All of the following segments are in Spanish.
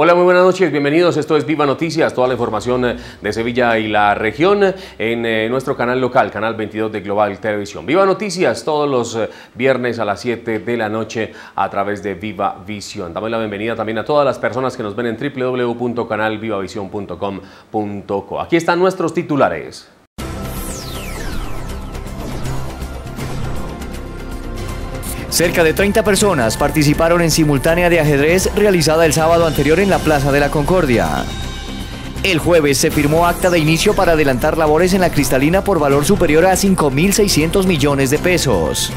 Hola, muy buenas noches, bienvenidos. Esto es Viva Noticias, toda la información eh, de Sevilla y la región eh, en eh, nuestro canal local, canal 22 de Global Televisión. Viva Noticias todos los viernes a las 7 de la noche a través de Viva Visión. Damos la bienvenida también a todas las personas que nos ven en www.canalvivavision.com.co. Aquí están nuestros titulares. Cerca de 30 personas participaron en simultánea de ajedrez realizada el sábado anterior en la Plaza de la Concordia. El jueves se firmó acta de inicio para adelantar labores en la cristalina por valor superior a 5.600 millones de pesos.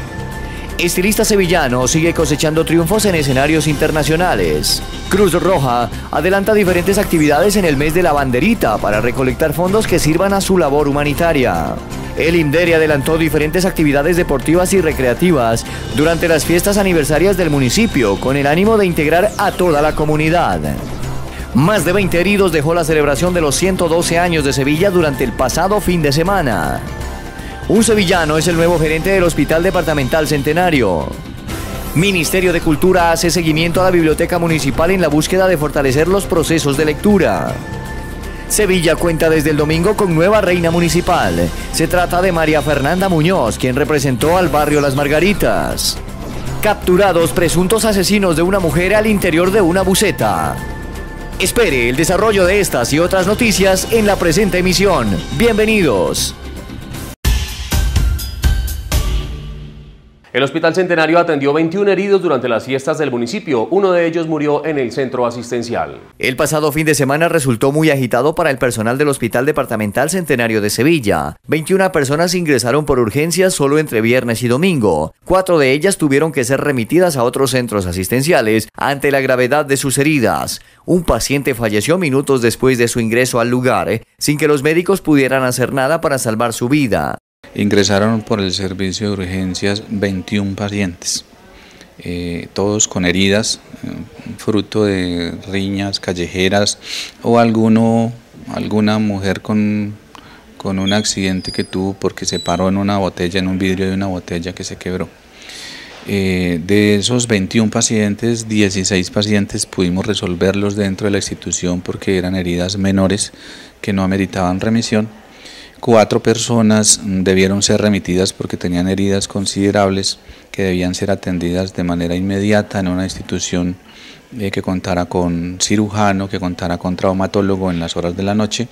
Estilista sevillano sigue cosechando triunfos en escenarios internacionales. Cruz Roja adelanta diferentes actividades en el mes de la banderita para recolectar fondos que sirvan a su labor humanitaria. El INDERE adelantó diferentes actividades deportivas y recreativas durante las fiestas aniversarias del municipio con el ánimo de integrar a toda la comunidad. Más de 20 heridos dejó la celebración de los 112 años de Sevilla durante el pasado fin de semana. Un sevillano es el nuevo gerente del Hospital Departamental Centenario. Ministerio de Cultura hace seguimiento a la Biblioteca Municipal en la búsqueda de fortalecer los procesos de lectura. Sevilla cuenta desde el domingo con nueva reina municipal. Se trata de María Fernanda Muñoz, quien representó al barrio Las Margaritas. Capturados presuntos asesinos de una mujer al interior de una buceta. Espere el desarrollo de estas y otras noticias en la presente emisión. Bienvenidos. El Hospital Centenario atendió 21 heridos durante las fiestas del municipio. Uno de ellos murió en el centro asistencial. El pasado fin de semana resultó muy agitado para el personal del Hospital Departamental Centenario de Sevilla. 21 personas ingresaron por urgencia solo entre viernes y domingo. Cuatro de ellas tuvieron que ser remitidas a otros centros asistenciales ante la gravedad de sus heridas. Un paciente falleció minutos después de su ingreso al lugar, sin que los médicos pudieran hacer nada para salvar su vida. Ingresaron por el servicio de urgencias 21 pacientes, eh, todos con heridas, eh, fruto de riñas callejeras o alguno, alguna mujer con, un accidente que tuvo porque se paró en una botella, en un vidrio de una botella que se quebró. Eh, de esos 21 pacientes, 16 pacientes pudimos resolverlos dentro de la institución porque eran heridas menores que no ameritaban remisión Cuatro personas debieron ser remitidas porque tenían heridas considerables que debían ser atendidas de manera inmediata en una institución eh, que contara con cirujano, que contara con traumatólogo en las horas de la noche.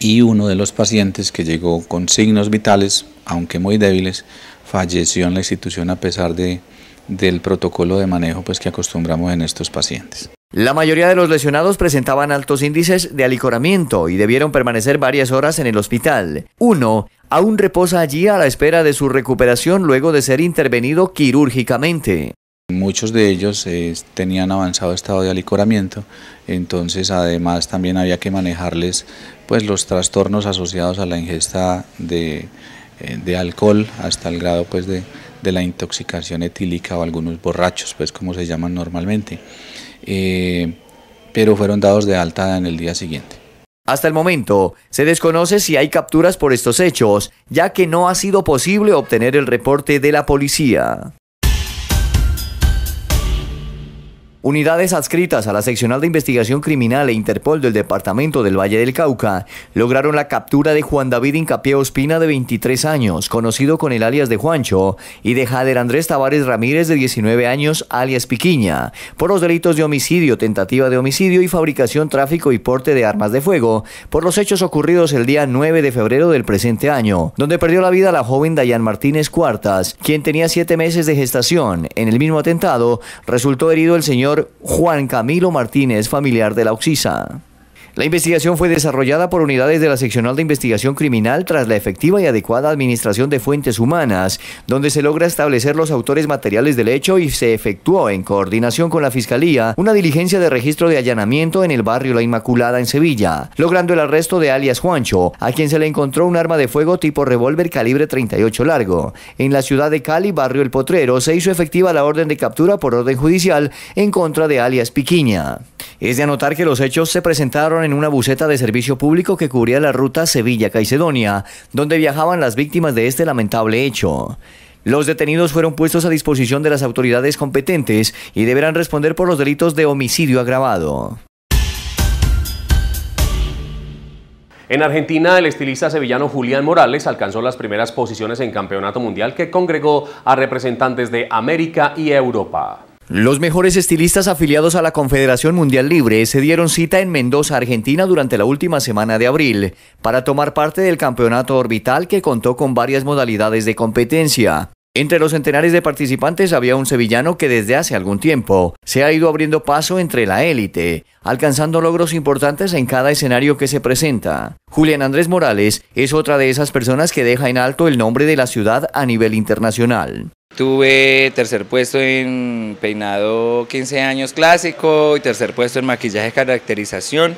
Y uno de los pacientes que llegó con signos vitales, aunque muy débiles, falleció en la institución a pesar de, del protocolo de manejo pues, que acostumbramos en estos pacientes. La mayoría de los lesionados presentaban altos índices de alicoramiento y debieron permanecer varias horas en el hospital. Uno aún reposa allí a la espera de su recuperación luego de ser intervenido quirúrgicamente. Muchos de ellos eh, tenían avanzado estado de alicoramiento, entonces además también había que manejarles pues, los trastornos asociados a la ingesta de, eh, alcohol hasta el grado pues, de, de la intoxicación etílica o algunos borrachos, pues como se llaman normalmente. Eh, pero fueron dados de alta en el día siguiente. Hasta el momento, se desconoce si hay capturas por estos hechos, ya que no ha sido posible obtener el reporte de la policía. Unidades adscritas a la seccional de investigación criminal e Interpol del Departamento del Valle del Cauca lograron la captura de Juan David Incapié Ospina de 23 años, conocido con el alias de Juancho, y de Jader Andrés Tavares Ramírez de 19 años, alias Piquiña, por los delitos de homicidio, tentativa de homicidio y fabricación, tráfico y porte de armas de fuego, por los hechos ocurridos el día 9 de febrero del presente año, donde perdió la vida la joven Dayan Martínez Cuartas, quien tenía siete meses de gestación. En el mismo atentado resultó herido el señor Juan Camilo Martínez, familiar de la Oxisa. La investigación fue desarrollada por unidades de la Seccional de Investigación Criminal tras la efectiva y adecuada administración de fuentes humanas, donde se logra establecer los autores materiales del hecho y se efectuó en coordinación con la Fiscalía una diligencia de registro de allanamiento en el barrio La Inmaculada en Sevilla, logrando el arresto de alias Juancho, a quien se le encontró un arma de fuego tipo revólver calibre 38 largo. En la ciudad de Cali, barrio El Potrero, se hizo efectiva la orden de captura por orden judicial en contra de alias Piquiña. Es de anotar que los hechos se presentaron en una buceta de servicio público que cubría la ruta Sevilla-Caicedonia, donde viajaban las víctimas de este lamentable hecho. Los detenidos fueron puestos a disposición de las autoridades competentes y deberán responder por los delitos de homicidio agravado. En Argentina, el estilista sevillano Julián Morales alcanzó las primeras posiciones en Campeonato Mundial que congregó a representantes de América y Europa. Los mejores estilistas afiliados a la Confederación Mundial Libre se dieron cita en Mendoza, Argentina, durante la última semana de abril para tomar parte del campeonato orbital que contó con varias modalidades de competencia. Entre los centenares de participantes había un sevillano que desde hace algún tiempo se ha ido abriendo paso entre la élite, alcanzando logros importantes en cada escenario que se presenta. Julián Andrés Morales es otra de esas personas que deja en alto el nombre de la ciudad a nivel internacional. Tuve tercer puesto en peinado 15 años clásico y tercer puesto en maquillaje caracterización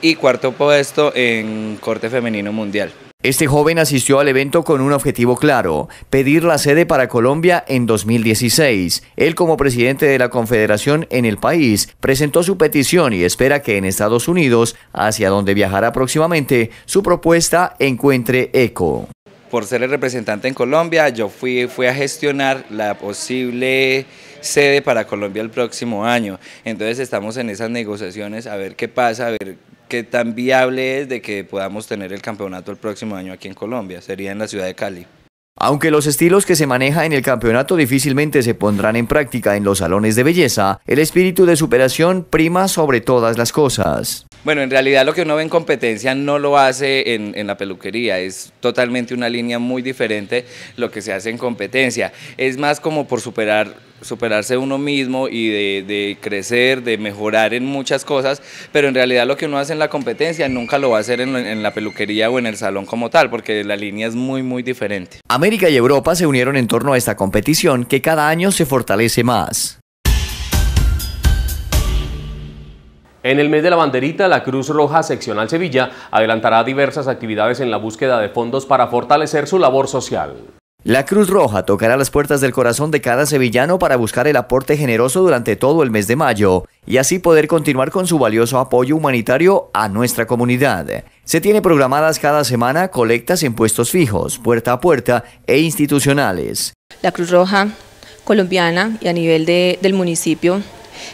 y cuarto puesto en corte femenino mundial. Este joven asistió al evento con un objetivo claro, pedir la sede para Colombia en 2016. Él como presidente de la Confederación en el país presentó su petición y espera que en Estados Unidos, hacia donde viajará próximamente, su propuesta encuentre eco por ser el representante en Colombia, yo fui, fui a gestionar la posible sede para Colombia el próximo año. Entonces estamos en esas negociaciones a ver qué pasa, a ver qué tan viable es de que podamos tener el campeonato el próximo año aquí en Colombia. Sería en la ciudad de Cali. Aunque los estilos que se maneja en el campeonato difícilmente se pondrán en práctica en los salones de belleza, el espíritu de superación prima sobre todas las cosas. Bueno, en realidad lo que uno ve en competencia no lo hace en, la peluquería, es totalmente una línea muy diferente lo que se hace en competencia. Es más como por superar superarse uno mismo y de, crecer, de mejorar en muchas cosas, pero en realidad lo que uno hace en la competencia nunca lo va a hacer en, la peluquería o en el salón como tal, porque la línea es muy, muy diferente. América y Europa se unieron en torno a esta competición que cada año se fortalece más. En el mes de la banderita, la Cruz Roja Seccional Sevilla adelantará diversas actividades en la búsqueda de fondos para fortalecer su labor social. La Cruz Roja tocará las puertas del corazón de cada sevillano para buscar el aporte generoso durante todo el mes de mayo y así poder continuar con su valioso apoyo humanitario a nuestra comunidad. Se tiene programadas cada semana colectas en puestos fijos, puerta a puerta e institucionales. La Cruz Roja colombiana y a nivel del municipio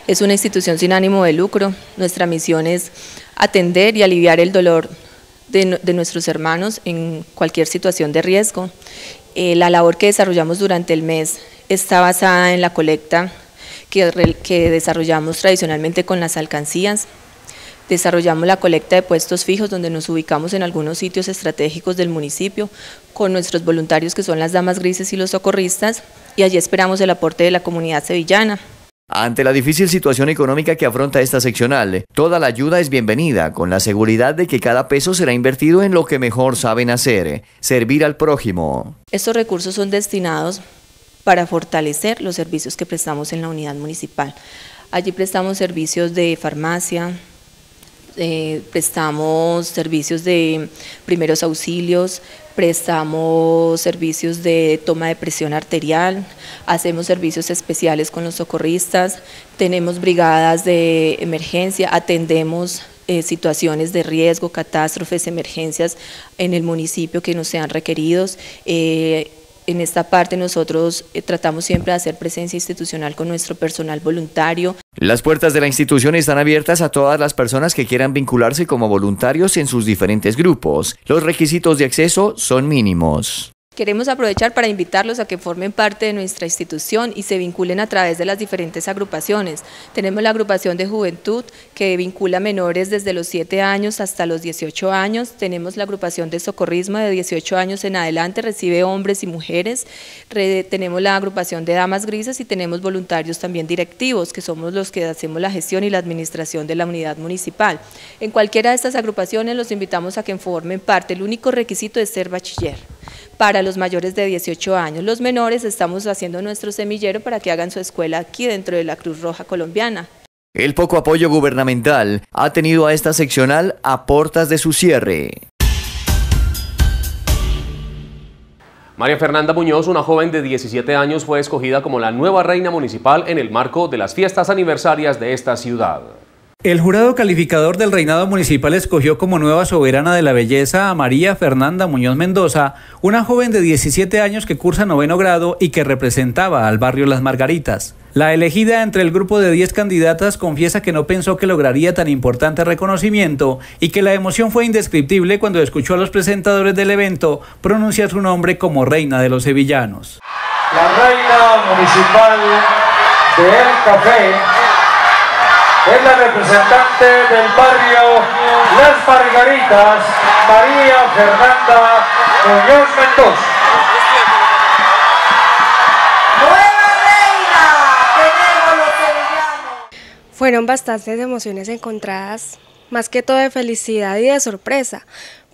es una institución sin ánimo de lucro. Nuestra misión es atender y aliviar el dolor de, nuestros hermanos en cualquier situación de riesgo eh, la labor que desarrollamos durante el mes está basada en la colecta que desarrollamos tradicionalmente con las alcancías. Desarrollamos la colecta de puestos fijos donde nos ubicamos en algunos sitios estratégicos del municipio con nuestros voluntarios que son las damas grises y los socorristas y allí esperamos el aporte de la comunidad sevillana. Ante la difícil situación económica que afronta esta seccional, toda la ayuda es bienvenida, con la seguridad de que cada peso será invertido en lo que mejor saben hacer, servir al prójimo. Estos recursos son destinados para fortalecer los servicios que prestamos en la unidad municipal. Allí prestamos servicios de farmacia, eh, prestamos servicios de primeros auxilios, prestamos servicios de toma de presión arterial, hacemos servicios especiales con los socorristas, tenemos brigadas de emergencia, atendemos eh, situaciones de riesgo, catástrofes, emergencias en el municipio que nos sean requeridos. Eh, en esta parte nosotros eh, tratamos siempre de hacer presencia institucional con nuestro personal voluntario. Las puertas de la institución están abiertas a todas las personas que quieran vincularse como voluntarios en sus diferentes grupos. Los requisitos de acceso son mínimos. Queremos aprovechar para invitarlos a que formen parte de nuestra institución y se vinculen a través de las diferentes agrupaciones. Tenemos la agrupación de juventud que vincula menores desde los 7 años hasta los 18 años. Tenemos la agrupación de socorrismo de 18 años en adelante, recibe hombres y mujeres. tenemos la agrupación de damas grises y tenemos voluntarios también directivos que somos los que hacemos la gestión y la administración de la unidad municipal. En cualquiera de estas agrupaciones los invitamos a que formen parte. El único requisito es ser bachiller para los mayores de 18 años. Los menores estamos haciendo nuestro semillero para que hagan su escuela aquí dentro de la Cruz Roja Colombiana. El poco apoyo gubernamental ha tenido a esta seccional a portas de su cierre. María Fernanda Muñoz, una joven de 17 años, fue escogida como la nueva reina municipal en el marco de las fiestas aniversarias de esta ciudad. El jurado calificador del reinado municipal escogió como nueva soberana de la belleza a María Fernanda Muñoz Mendoza, una joven de 17 años que cursa noveno grado y que representaba al barrio Las Margaritas. La elegida entre el grupo de 10 candidatas confiesa que no pensó que lograría tan importante reconocimiento y que la emoción fue indescriptible cuando escuchó a los presentadores del evento pronunciar su nombre como reina de los sevillanos. La reina municipal El café es la representante del barrio Las Margaritas, María Fernanda Muñoz Mendoza. Fueron bastantes emociones encontradas, más que todo de felicidad y de sorpresa,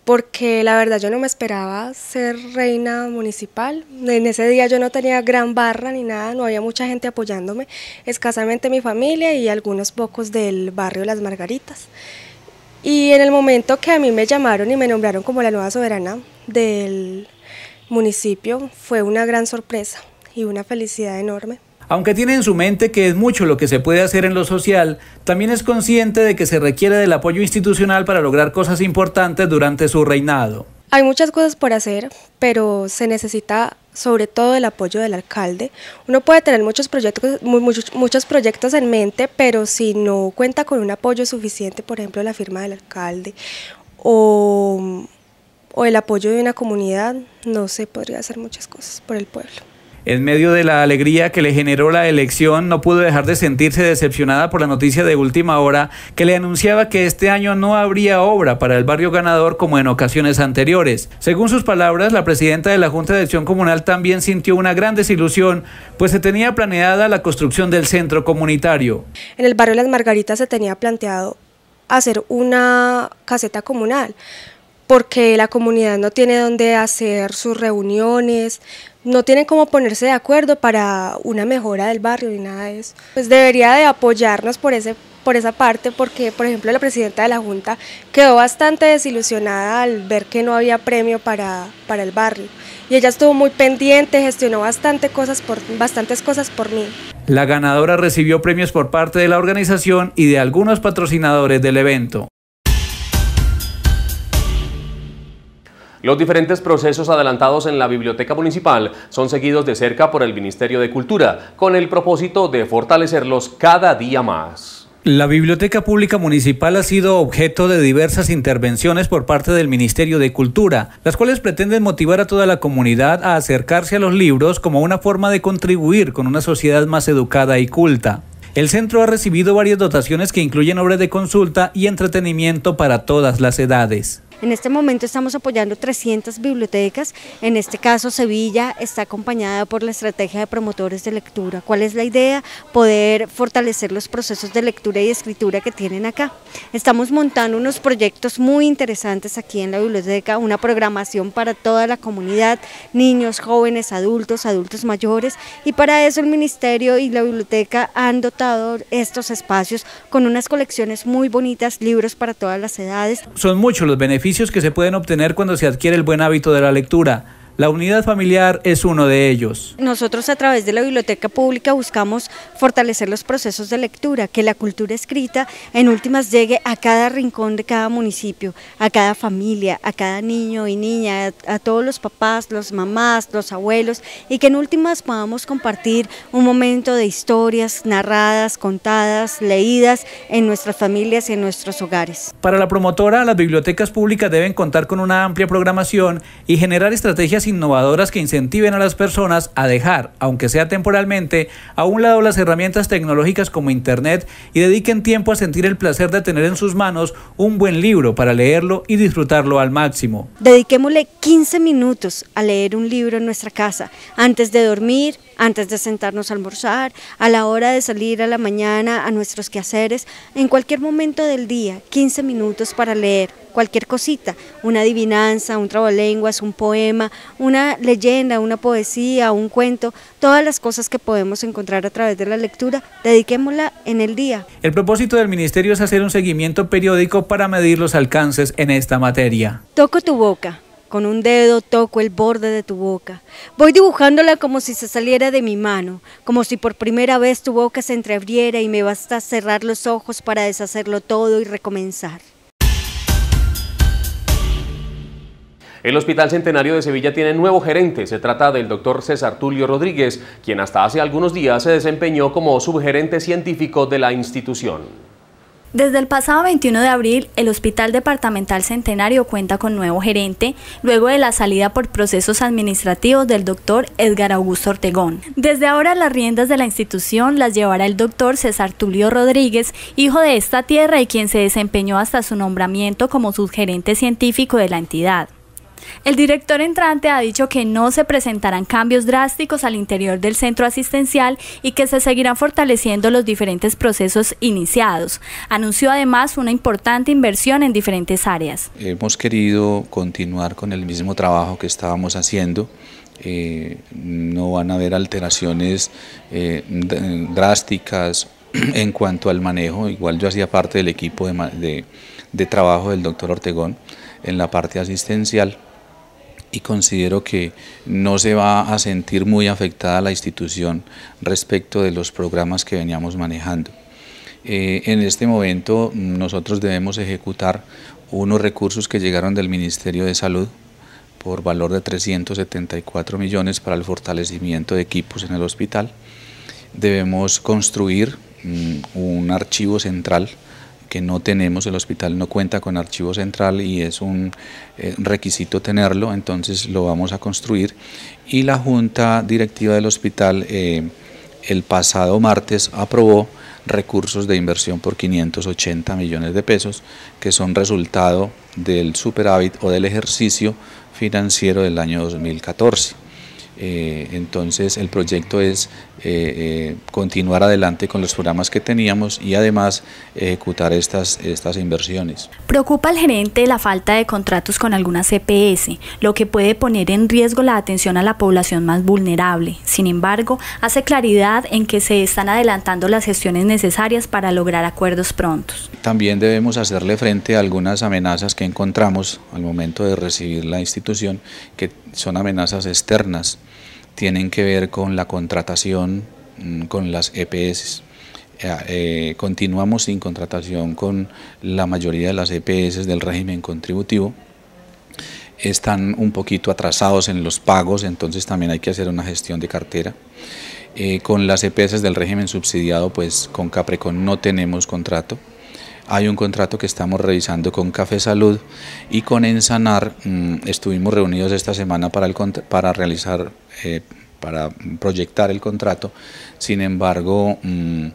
porque la verdad yo no me esperaba ser reina municipal. En ese día yo no tenía gran barra ni nada, no había mucha gente apoyándome, escasamente mi familia y algunos pocos del barrio Las Margaritas. Y en el momento que a mí me llamaron y me nombraron como la nueva soberana del municipio, fue una gran sorpresa y una felicidad enorme. Aunque tiene en su mente que es mucho lo que se puede hacer en lo social, también es consciente de que se requiere del apoyo institucional para lograr cosas importantes durante su reinado. Hay muchas cosas por hacer, pero se necesita sobre todo el apoyo del alcalde. Uno puede tener muchos proyectos, muchos, proyectos en mente, pero si no cuenta con un apoyo suficiente, por ejemplo, la firma del alcalde o el apoyo de una comunidad, no se podría hacer muchas cosas por el pueblo. En medio de la alegría que le generó la elección, no pudo dejar de sentirse decepcionada por la noticia de última hora que le anunciaba que este año no habría obra para el barrio ganador como en ocasiones anteriores. Según sus palabras, la presidenta de la Junta de Acción Comunal también sintió una gran desilusión, pues se tenía planeada la construcción del centro comunitario. En el barrio Las Margaritas se tenía planteado hacer una caseta comunal, porque la comunidad no tiene dónde hacer sus reuniones, no tienen cómo ponerse de acuerdo para una mejora del barrio ni nada de eso. Pues debería de apoyarnos por, esa parte porque, por ejemplo, la presidenta de la Junta quedó bastante desilusionada al ver que no había premio para, para el barrio. Y ella estuvo muy pendiente, gestionó bastante cosas por, bastantes cosas por mí. La ganadora recibió premios por parte de la organización y de algunos patrocinadores del evento. Los diferentes procesos adelantados en la Biblioteca Municipal son seguidos de cerca por el Ministerio de Cultura, con el propósito de fortalecerlos cada día más. La Biblioteca Pública Municipal ha sido objeto de diversas intervenciones por parte del Ministerio de Cultura, las cuales pretenden motivar a toda la comunidad a acercarse a los libros como una forma de contribuir con una sociedad más educada y culta. El centro ha recibido varias dotaciones que incluyen obras de consulta y entretenimiento para todas las edades. En este momento estamos apoyando 300 bibliotecas, en este caso Sevilla está acompañada por la estrategia de promotores de lectura. ¿Cuál es la idea? Poder fortalecer los procesos de lectura y escritura que tienen acá. Estamos montando unos proyectos muy interesantes aquí en la biblioteca, una programación para toda la comunidad, niños, jóvenes, adultos, adultos mayores y para eso el Ministerio y la biblioteca han dotado estos espacios con unas colecciones muy bonitas, libros para todas las edades. Son muchos los beneficios beneficios que se pueden obtener cuando se adquiere el buen hábito de la lectura. La unidad familiar es uno de ellos. Nosotros a través de la Biblioteca Pública buscamos fortalecer los procesos de lectura, que la cultura escrita en últimas llegue a cada rincón de cada municipio, a cada familia, a cada niño y niña, a, todos los papás, los mamás, los abuelos y que en últimas podamos compartir un momento de historias narradas, contadas, leídas en nuestras familias y en nuestros hogares. Para la promotora, las bibliotecas públicas deben contar con una amplia programación y generar estrategias innovadoras que incentiven a las personas a dejar, aunque sea temporalmente, a un lado las herramientas tecnológicas como Internet y dediquen tiempo a sentir el placer de tener en sus manos un buen libro para leerlo y disfrutarlo al máximo. Dediquémosle 15 minutos a leer un libro en nuestra casa, antes de dormir, antes de sentarnos a almorzar, a la hora de salir a la mañana, a nuestros quehaceres, en cualquier momento del día, 15 minutos para leer cualquier cosita, una adivinanza, un trabalenguas, un poema, una leyenda, una poesía, un cuento, todas las cosas que podemos encontrar a través de la lectura, dediquémosla en el día. El propósito del ministerio es hacer un seguimiento periódico para medir los alcances en esta materia. Toco tu boca, con un dedo toco el borde de tu boca. Voy dibujándola como si se saliera de mi mano, como si por primera vez tu boca se entreabriera y me basta cerrar los ojos para deshacerlo todo y recomenzar. El Hospital Centenario de Sevilla tiene nuevo gerente. Se trata del doctor César Tulio Rodríguez, quien hasta hace algunos días se desempeñó como subgerente científico de la institución. Desde el pasado 21 de abril, el Hospital Departamental Centenario cuenta con nuevo gerente, luego de la salida por procesos administrativos del doctor Edgar Augusto Ortegón. Desde ahora las riendas de la institución las llevará el doctor César Tulio Rodríguez, hijo de esta tierra y quien se desempeñó hasta su nombramiento como subgerente científico de la entidad. El director entrante ha dicho que no se presentarán cambios drásticos al interior del centro asistencial y que se seguirán fortaleciendo los diferentes procesos iniciados. Anunció además una importante inversión en diferentes áreas. Hemos querido continuar con el mismo trabajo que estábamos haciendo. Eh, no van a haber alteraciones eh, drásticas en cuanto al manejo. Igual yo hacía parte del equipo de trabajo del doctor Ortegón en la parte asistencial y considero que no se va a sentir muy afectada la institución respecto de los programas que veníamos manejando. Eh, en este momento nosotros debemos ejecutar unos recursos que llegaron del Ministerio de Salud por valor de 374 millones para el fortalecimiento de equipos en el hospital. Debemos construir mm, un archivo central que no tenemos, el hospital no cuenta con archivo central y es un eh, requisito tenerlo, entonces lo vamos a construir. Y la Junta Directiva del Hospital eh, el pasado martes aprobó recursos de inversión por 580 millones de pesos, que son resultado del superávit o del ejercicio financiero del año 2014. Eh, entonces el proyecto es eh, eh, continuar adelante con los programas que teníamos y además ejecutar estas, estas inversiones. Preocupa al gerente la falta de contratos con algunas CPS, lo que puede poner en riesgo la atención a la población más vulnerable. Sin embargo, hace claridad en que se están adelantando las gestiones necesarias para lograr acuerdos prontos. También debemos hacerle frente a algunas amenazas que encontramos al momento de recibir la institución, que son amenazas externas tienen que ver con la contratación mm, con las EPS. Eh, eh, continuamos sin contratación con la mayoría de las EPS del régimen contributivo. Están un poquito atrasados en los pagos, entonces también hay que hacer una gestión de cartera. Eh, con las EPS del régimen subsidiado, pues con Caprecon no tenemos contrato hay un contrato que estamos revisando con Café Salud y con Ensanar mm, estuvimos reunidos esta semana para, el, para realizar, eh, para proyectar el contrato. Sin embargo, mm,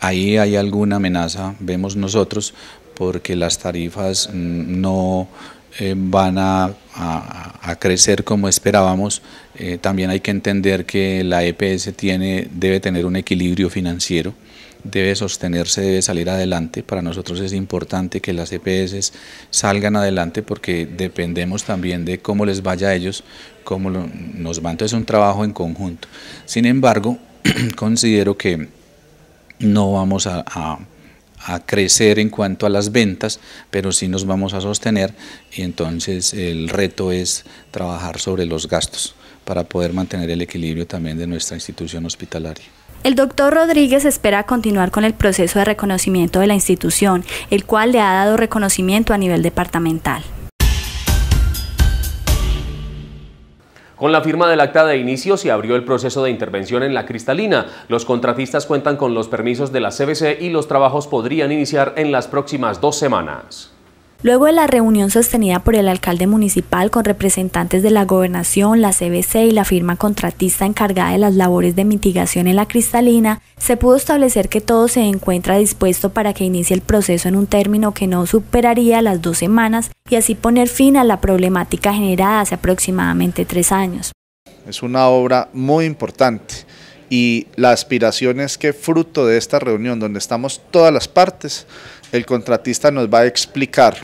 ahí hay alguna amenaza, vemos nosotros, porque las tarifas mm, no eh, van a, crecer como esperábamos. Eh, también hay que entender que la EPS tiene, debe tener un equilibrio financiero debe sostenerse, debe salir adelante. Para nosotros es importante que las EPS salgan adelante porque dependemos también de cómo les vaya a ellos, cómo nos van, Entonces es un trabajo en conjunto. Sin embargo, considero que no vamos a, a crecer en cuanto a las ventas, pero sí nos vamos a sostener y entonces el reto es trabajar sobre los gastos para poder mantener el equilibrio también de nuestra institución hospitalaria. El doctor Rodríguez espera continuar con el proceso de reconocimiento de la institución, el cual le ha dado reconocimiento a nivel departamental. Con la firma del acta de inicio se abrió el proceso de intervención en la cristalina. Los contratistas cuentan con los permisos de la CBC y los trabajos podrían iniciar en las próximas dos semanas. Luego de la reunión sostenida por el alcalde municipal con representantes de la gobernación, la CBC y la firma contratista encargada de las labores de mitigación en la cristalina, se pudo establecer que todo se encuentra dispuesto para que inicie el proceso en un término que no superaría las dos semanas y así poner fin a la problemática generada hace aproximadamente tres años. Es una obra muy importante y la aspiración es que fruto de esta reunión donde estamos todas las partes, el contratista nos va a explicar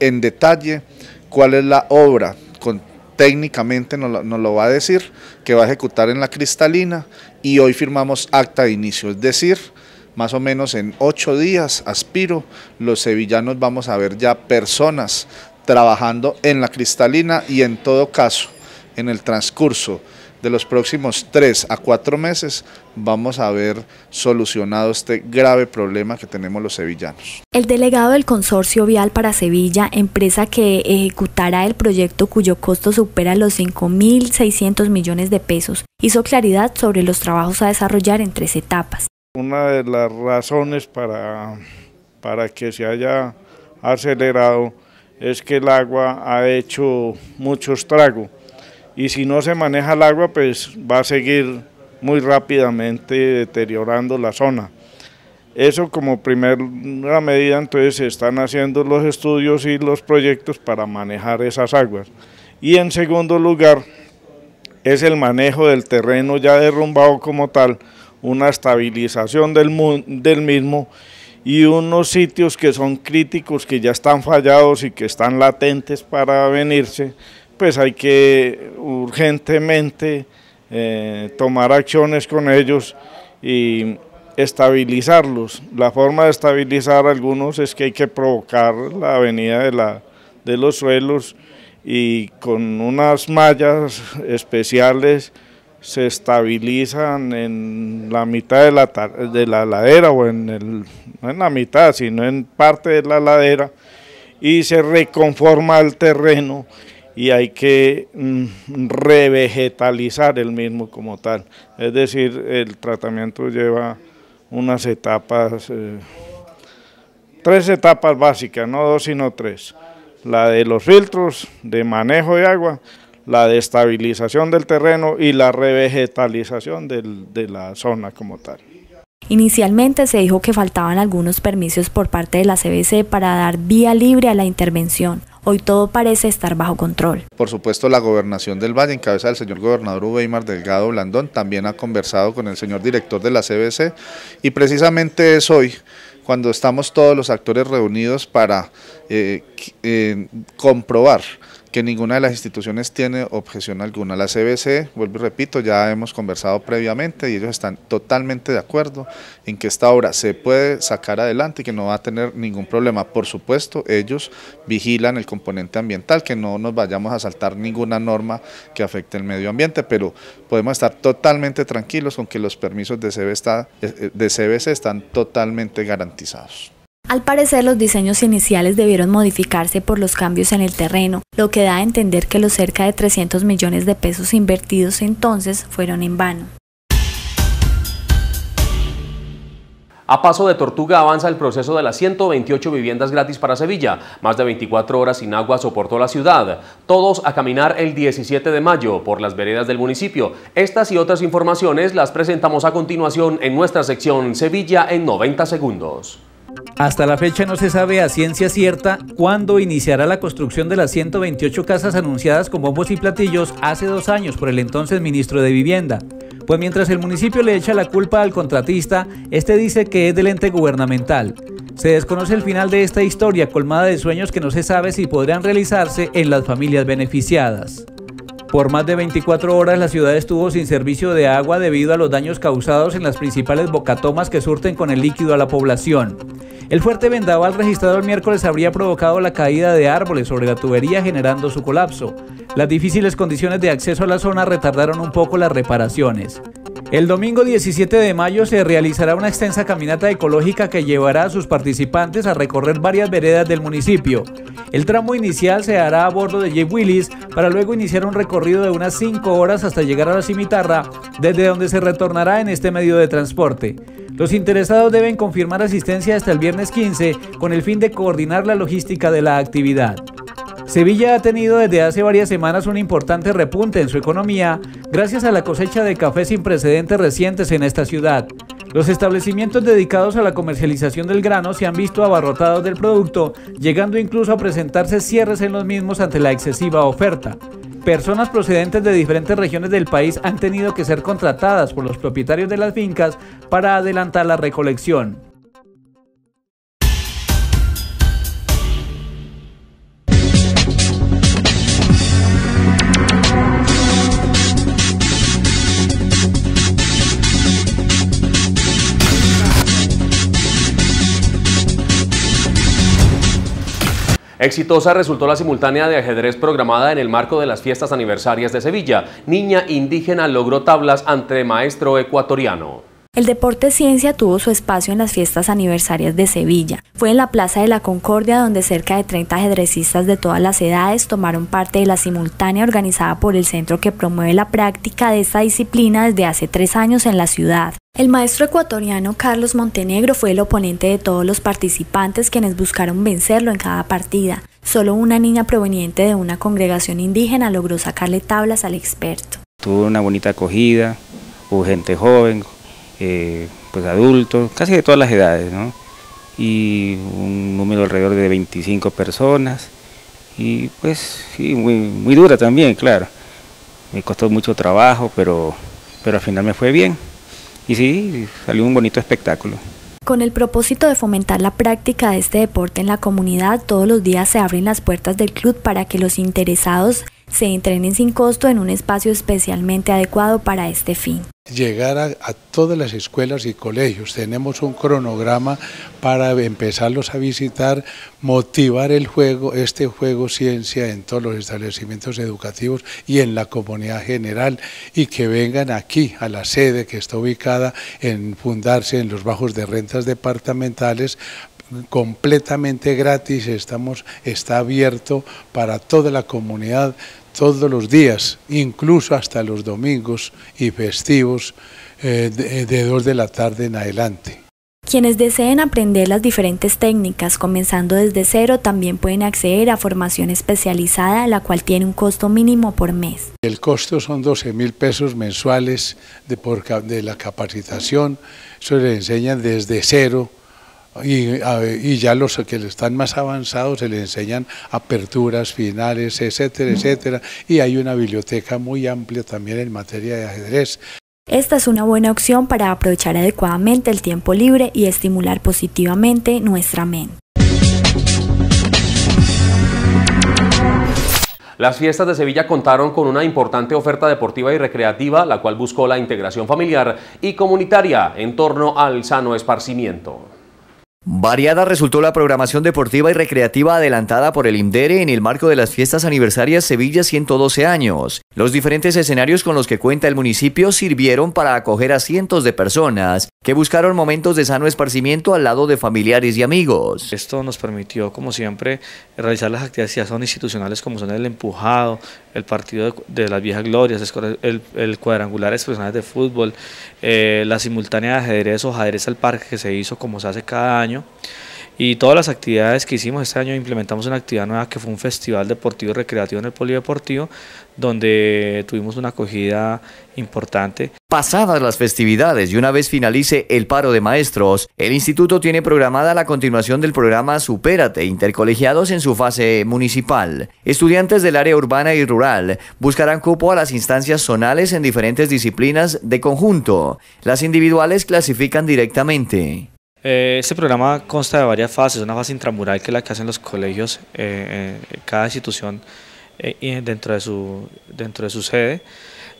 en detalle cuál es la obra, técnicamente lo, nos lo, va a decir, que va a ejecutar en la cristalina y hoy firmamos acta de inicio, es decir, más o menos en ocho días, aspiro, los sevillanos vamos a ver ya personas trabajando en la cristalina y en todo caso, en el transcurso de los próximos tres a cuatro meses vamos a haber solucionado este grave problema que tenemos los sevillanos. El delegado del Consorcio Vial para Sevilla, empresa que ejecutará el proyecto cuyo costo supera los 5.600 millones de pesos, hizo claridad sobre los trabajos a desarrollar en tres etapas. Una de las razones para, para que se haya acelerado es que el agua ha hecho mucho estrago y si no se maneja el agua, pues va a seguir muy rápidamente deteriorando la zona. Eso como primera medida, entonces se están haciendo los estudios y los proyectos para manejar esas aguas. Y en segundo lugar, es el manejo del terreno ya derrumbado como tal, una estabilización del, del mismo y unos sitios que son críticos, que ya están fallados y que están latentes para venirse, pues hay que urgentemente eh, tomar acciones con ellos y estabilizarlos. La forma de estabilizar algunos es que hay que provocar la avenida de, la, de los suelos y con unas mallas especiales se estabilizan en la mitad de la, de la ladera o en, no en la mitad, sino en parte de la ladera y se reconforma el terreno y hay que mm, revegetalizar el mismo como tal. Es decir, el tratamiento lleva unas etapas, eh, tres etapas básicas, no dos sino tres. La de los filtros, de manejo de agua, la estabilización del terreno y la revegetalización de la zona como tal. Inicialmente se dijo que faltaban algunos permisos por parte de la CBC para dar vía libre a la intervención. Hoy todo parece estar bajo control. Por supuesto, la gobernación del Valle, en cabeza del señor gobernador Uweimar Delgado Blandón, también ha conversado con el señor director de la CBC y precisamente es hoy cuando estamos todos los actores reunidos para eh, eh, comprobar que ninguna de las instituciones tiene objeción alguna. La CBC, vuelvo y repito, ya hemos conversado previamente y ellos están totalmente de acuerdo en que esta obra se puede sacar adelante y que no va a tener ningún problema. Por supuesto, ellos vigilan el componente ambiental, que no nos vayamos a saltar ninguna norma que afecte el medio ambiente, pero podemos estar totalmente tranquilos con que los permisos de CBC, eh, de CBC están totalmente garantizados. Al parecer los diseños iniciales debieron modificarse por los cambios en el terreno, lo que da a entender que los cerca de 300 millones de pesos invertidos entonces fueron en vano. A paso de tortuga avanza el proceso de las 128 viviendas gratis para Sevilla. Más de 24 horas sin agua soportó la ciudad. Todos a caminar el 17 de mayo por las veredas del municipio. Estas y otras informaciones las presentamos a continuación en nuestra sección Sevilla en 90 segundos. Hasta la fecha no se sabe a ciencia cierta cuándo iniciará la construcción de las 128 casas anunciadas con bombos y platillos hace dos años por el entonces ministro de Vivienda. Pues mientras el municipio le echa la culpa al contratista, este dice que es del ente gubernamental. Se desconoce el final de esta historia colmada de sueños que no se sabe si podrán realizarse en las familias beneficiadas. Por más de 24 horas la ciudad estuvo sin servicio de agua debido a los daños causados en las principales bocatomas que surten con el líquido a la población. El fuerte vendaval registrado el miércoles habría provocado la caída de árboles sobre la tubería generando su colapso. Las difíciles condiciones de acceso a la zona retardaron un poco las reparaciones. El domingo 17 de mayo se realizará una extensa caminata ecológica que llevará a sus participantes a recorrer varias veredas del municipio. El tramo inicial se hará a bordo de Jeep Willis para luego iniciar un recorrido de unas 5 horas hasta llegar a la cimitarra, desde donde se retornará en este medio de transporte. Los interesados deben confirmar asistencia hasta el viernes 15 con el fin de coordinar la logística de la actividad. Sevilla ha tenido desde hace varias semanas un importante repunte en su economía gracias a la cosecha de café sin precedentes recientes en esta ciudad. Los establecimientos dedicados a la comercialización del grano se han visto abarrotados del producto, llegando incluso a presentarse cierres en los mismos ante la excesiva oferta. Personas procedentes de diferentes regiones del país han tenido que ser contratadas por los propietarios de las fincas para adelantar la recolección. Exitosa resultó la simultánea de ajedrez programada en el marco de las fiestas aniversarias de Sevilla. Niña indígena logró tablas ante maestro ecuatoriano. El deporte ciencia tuvo su espacio en las fiestas aniversarias de Sevilla. Fue en la Plaza de la Concordia donde cerca de 30 ajedrecistas de todas las edades tomaron parte de la simultánea organizada por el centro que promueve la práctica de esta disciplina desde hace tres años en la ciudad. El maestro ecuatoriano Carlos Montenegro fue el oponente de todos los participantes quienes buscaron vencerlo en cada partida. Solo una niña proveniente de una congregación indígena logró sacarle tablas al experto. Tuvo una bonita acogida, hubo gente joven, eh, pues adultos, casi de todas las edades, ¿no? y un número alrededor de 25 personas y pues sí, muy, dura también, claro. Me costó mucho trabajo, pero, pero al final me fue bien y sí, salió un bonito espectáculo. Con el propósito de fomentar la práctica de este deporte en la comunidad, todos los días se abren las puertas del club para que los interesados se entrenen sin costo en un espacio especialmente adecuado para este fin llegar a, todas las escuelas y colegios. Tenemos un cronograma para empezarlos a visitar, motivar el juego, este juego ciencia en todos los establecimientos educativos y en la comunidad general y que vengan aquí a la sede que está ubicada en Fundarse en los bajos de rentas departamentales completamente gratis, estamos, está abierto para toda la comunidad todos los días, incluso hasta los domingos y festivos eh, eh, de, dos de la tarde en adelante. Quienes deseen aprender las diferentes técnicas comenzando desde cero también pueden acceder a formación especializada, la cual tiene un costo mínimo por mes. El costo son 12 mil pesos mensuales de, la capacitación, eso les enseñan desde cero y, ya los que están más avanzados se les enseñan aperturas, finales, etcétera, etcétera. Y hay una biblioteca muy amplia también en materia de ajedrez. Esta es una buena opción para aprovechar adecuadamente el tiempo libre y estimular positivamente nuestra mente. Las fiestas de Sevilla contaron con una importante oferta deportiva y recreativa, la cual buscó la integración familiar y comunitaria en torno al sano esparcimiento. Variada resultó la programación deportiva y recreativa adelantada por el INDERE en el marco de las fiestas aniversarias Sevilla 112 años. Los diferentes escenarios con los que cuenta el municipio sirvieron para acoger a cientos de personas que buscaron momentos de sano esparcimiento al lado de familiares y amigos. Esto nos permitió, como siempre, realizar las actividades son institucionales como son el empujado, el partido de, las viejas glorias, el, cuadrangular de de fútbol, eh, la simultánea de ajedrez o ajedrez al parque que se hizo como se hace cada año. Y todas las actividades que hicimos este año, implementamos una actividad nueva que fue un festival deportivo recreativo en el Polideportivo, donde tuvimos una acogida importante. Pasadas las festividades y una vez finalice el paro de maestros, el instituto tiene programada la continuación del programa Supérate Intercolegiados en su fase municipal. Estudiantes del área urbana y rural buscarán cupo a las instancias zonales en diferentes disciplinas de conjunto. Las individuales clasifican directamente este programa consta de varias fases, una fase intramural que es la que hacen los colegios, eh, eh cada institución eh, dentro, de su, dentro de su sede,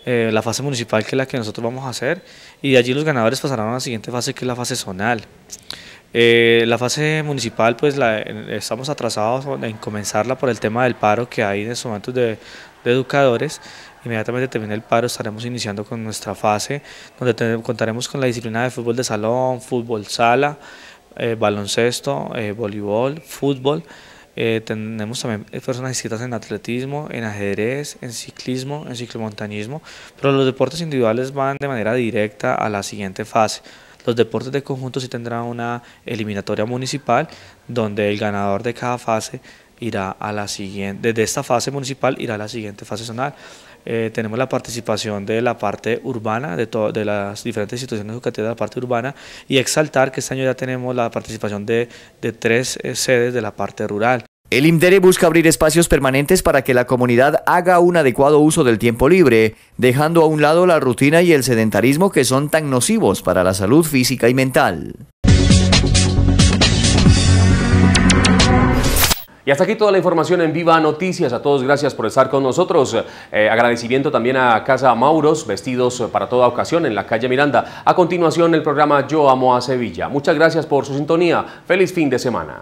la fase municipal que es la que nosotros vamos a hacer y de allí los ganadores pasarán a la siguiente fase que es la fase zonal. la fase municipal pues la, estamos atrasados en comenzarla por el tema del paro que hay en estos momentos de de educadores. Inmediatamente termina el paro estaremos iniciando con nuestra fase donde contaremos con la disciplina de fútbol de salón, fútbol sala, eh, baloncesto, eh, voleibol, fútbol. Eh, tenemos también personas inscritas en atletismo, en ajedrez, en ciclismo, en ciclomontañismo, pero los deportes individuales van de manera directa a la siguiente fase. Los deportes de conjunto sí tendrán una eliminatoria municipal donde el ganador de cada fase irá a la siguiente, desde esta fase municipal irá a la siguiente fase zonal. Eh, tenemos la participación de la parte urbana, de, de las diferentes instituciones educativas de la parte urbana y exaltar que este año ya tenemos la participación de, tres eh, sedes de la parte rural. El IMDERE busca abrir espacios permanentes para que la comunidad haga un adecuado uso del tiempo libre, dejando a un lado la rutina y el sedentarismo que son tan nocivos para la salud física y mental. Y hasta aquí toda la información en Viva Noticias. A todos gracias por estar con nosotros. Eh, agradecimiento también a Casa Mauros, vestidos eh, para toda ocasión en la calle Miranda. A continuación el programa Yo Amo a Sevilla. Muchas gracias por su sintonía. Feliz fin de semana.